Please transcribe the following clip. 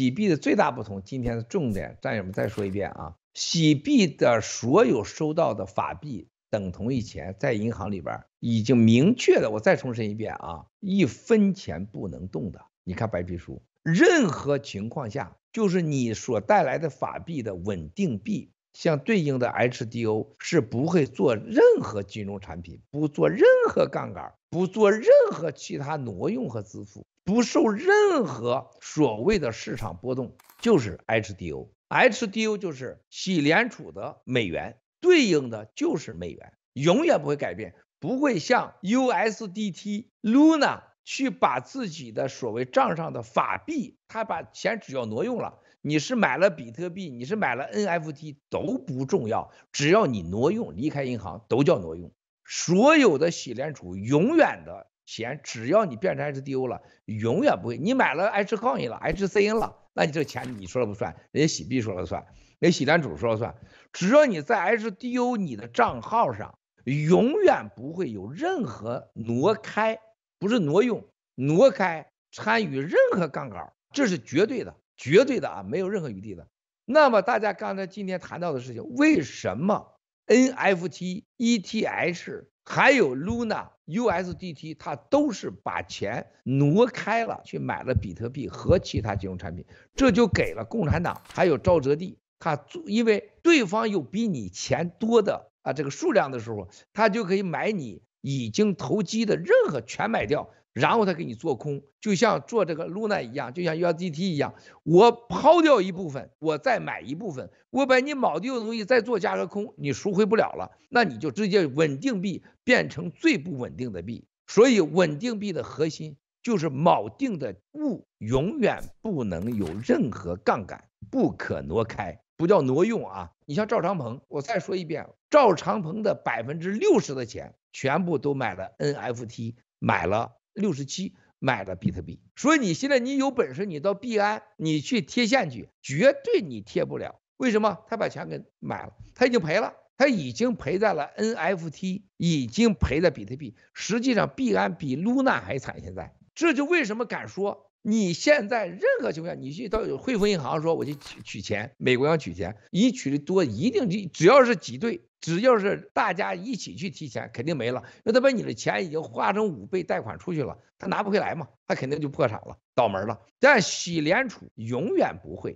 洗币的最大不同，今天的重点，战友们再说一遍啊！洗币的所有收到的法币等同于钱，在银行里边已经明确的，我再重申一遍啊，一分钱不能动的。你看白皮书，任何情况下，就是你所带来的法币的稳定币，像对应的 HDO 是不会做任何金融产品，不做任何杠杆，不做任何其他挪用和支付。不受任何所谓的市场波动，就是 HDO，HDO 就是美联储的美元，对应的就是美元，永远不会改变，不会像 USDT、Luna 去把自己的所谓账上的法币，他把钱只要挪用了，你是买了比特币，你是买了 NFT 都不重要，只要你挪用离开银行都叫挪用，所有的洗联储永远的。钱只要你变成 HDO 了，永远不会。你买了 H 杠一了，HCN 了，那你这钱你说了不算，人家洗币说了算，人家洗单主说了算。只要你在 HDO 你的账号上，永远不会有任何挪开，不是挪用，挪开参与任何杠杆，这是绝对的，绝对的啊，没有任何余地的。那么大家刚才今天谈到的事情，为什么？NFT、ETH，还有 Luna、USDT，它都是把钱挪开了去买了比特币和其他金融产品，这就给了共产党还有沼泽地，他因为对方有比你钱多的啊这个数量的时候，他就可以买你。已经投机的任何全买掉，然后他给你做空，就像做这个 Luna 一样，就像 UDT 一样，我抛掉一部分，我再买一部分，我把你锚定的东西再做价格空，你赎回不了了，那你就直接稳定币变成最不稳定的币。所以稳定币的核心就是锚定的物永远不能有任何杠杆，不可挪开，不叫挪用啊。你像赵长鹏，我再说一遍，赵长鹏的百分之六十的钱。全部都买了 NFT，买了六十七，买了比特币。所以你现在你有本事，你到币安你去贴现去，绝对你贴不了。为什么？他把钱给买了，他已经赔了，他已经赔在了 NFT，已经赔在比特币。实际上币安比 Luna 还惨。现在这就为什么敢说，你现在任何情况下，你去到汇丰银行说我去取取钱，美国要取钱，你取的多，一定只要是挤兑。只要是大家一起去提钱，肯定没了。那他把你的钱已经化成五倍贷款出去了，他拿不回来嘛，他肯定就破产了，倒门了。但美联储永远不会。